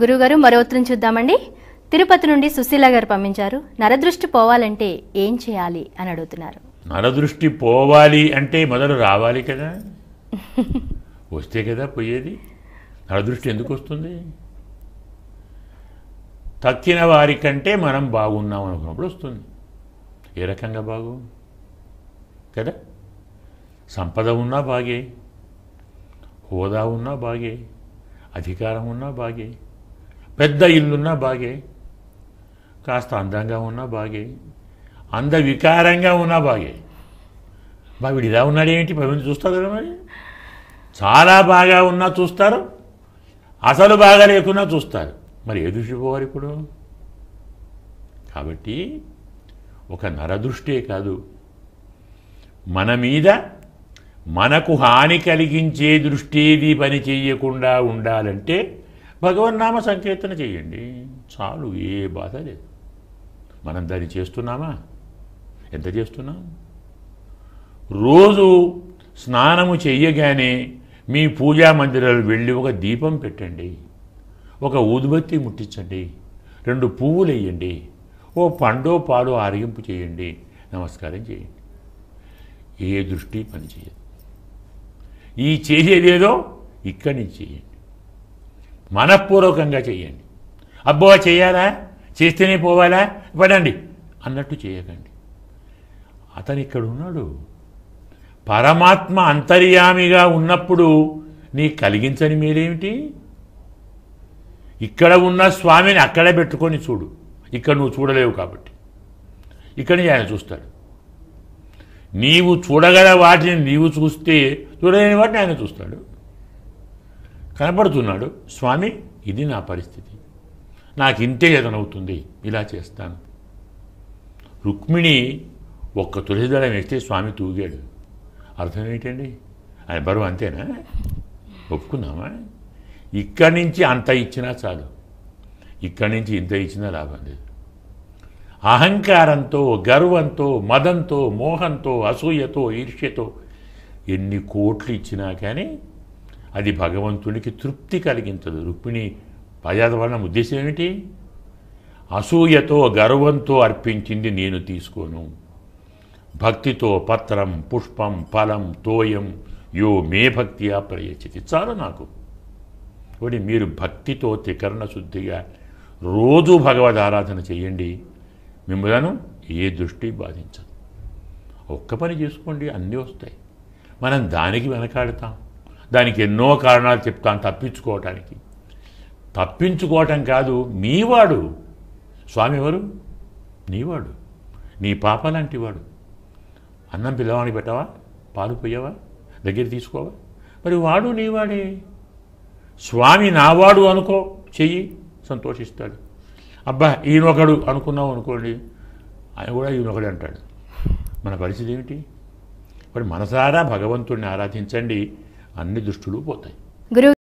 గురుగారు మరో ఉత్తరం చూద్దామండి తిరుపతి నుండి సుశీల గారు పంపించారు నరదృష్టి పోవాలంటే ఏం చేయాలి అని అడుగుతున్నారు నరదృష్టి పోవాలి అంటే మొదలు రావాలి కదా వస్తే కదా పోయేది నరదృష్టి ఎందుకు వస్తుంది తక్కిన వారి కంటే మనం బాగున్నాం అనుకున్నప్పుడు వస్తుంది ఏ రకంగా బాగు కదా సంపద ఉన్నా బాగే హోదా ఉన్నా బాగే అధికారం ఉన్నా బాగే పెద్ద ఇల్లున్నా బాగే కాస్త అందంగా ఉన్నా బాగే అంద వికారంగా ఉన్నా బాగే బాబు వీడు ఇలా ఉన్నాడేంటి పవిని చూస్తారు కదా మరి చాలా బాగా ఉన్నా చూస్తారు అసలు బాగా లేకున్నా చూస్తారు మరి ఏ పోవాలి ఇప్పుడు కాబట్టి ఒక నరదృష్టే కాదు మన మీద మనకు హాని కలిగించే దృష్టిది పని చేయకుండా ఉండాలంటే భగవన్ నామ సంకీర్తన చేయండి చాలు ఏ బాధ లేదు మనం దాన్ని చేస్తున్నామా ఎంత చేస్తున్నాం రోజు స్నానము చెయ్యగానే మీ పూజా మందిరాలు వెళ్ళి ఒక దీపం పెట్టండి ఒక ఊదుబత్తి ముట్టించండి రెండు పువ్వులు వేయండి ఓ పండో పాడో ఆరగింపు చేయండి నమస్కారం చేయండి ఏ దృష్టి పనిచేయదు ఈ చేసేదేదో ఇక్కడి నుంచి చేయండి మనఃపూర్వకంగా చేయండి అబ్బో చేయాలా చేస్తేనే పోవాలా పడండి అన్నట్టు చేయకండి అతను ఇక్కడ ఉన్నాడు పరమాత్మ అంతర్యామిగా ఉన్నప్పుడు నీ కలిగించని మీరేమిటి ఇక్కడ ఉన్న స్వామిని అక్కడే పెట్టుకొని చూడు ఇక్కడ నువ్వు చూడలేవు కాబట్టి ఇక్కడి ఆయన చూస్తాడు నీవు చూడగల వాటిని నీవు చూస్తే చూడలేని వాటిని ఆయన చూస్తాడు కనపడుతున్నాడు స్వామి ఇది నా పరిస్థితి నాకు ఇంతే ఎదనవుతుంది ఇలా చేస్తాను రుక్మిణి ఒక్క తులసిదళం వేస్తే స్వామి తూగాడు అర్థం ఏంటండి ఆయన బరువు అంతేనా ఒప్పుకుందామా ఇక్కడి నుంచి అంత ఇచ్చినా చాలు ఇక్కడి నుంచి ఇంత ఇచ్చినా లాభం లేదు అహంకారంతో గర్వంతో మదంతో మోహంతో అసూయతో ఈర్ష్యతో ఎన్ని కోట్లు ఇచ్చినా కానీ అది భగవంతునికి తృప్తి కలిగించదు రుక్మిణి వలన ఉద్దేశం ఏమిటి అసూయతో గర్వంతో అర్పించింది నేను తీసుకోను భక్తితో పత్రం పుష్పం ఫలం తోయం యో మే భక్తియా ప్రయచితి చాలు నాకు ఒకటి మీరు భక్తితో త్రికరణ శుద్ధిగా రోజు భగవద్ ఆరాధన చేయండి మిమ్మలను ఏ దృష్టి బాధించదు ఒక్క పని చేసుకోండి అన్నీ వస్తాయి మనం దానికి వెనకాడతాం దానికి ఎన్నో కారణాలు చెప్తాను తప్పించుకోవటానికి తప్పించుకోవటం కాదు నీవాడు స్వామి ఎవరు నీవాడు నీ పాప లాంటి వాడు అన్నం పిల్లవాడిని పెట్టవా పాలు పోయావా దగ్గర తీసుకోవా మరి వాడు నీవాడే స్వామి నావాడు అనుకో చెయ్యి సంతోషిస్తాడు అబ్బా ఈయనొకడు అనుకున్నావు అనుకోండి ఆయన కూడా ఈయనొకడు అంటాడు మన పరిస్థితి ఏమిటి మరి మనసారా భగవంతుడిని ఆరాధించండి అన్ని దృష్టిలు పోతాయి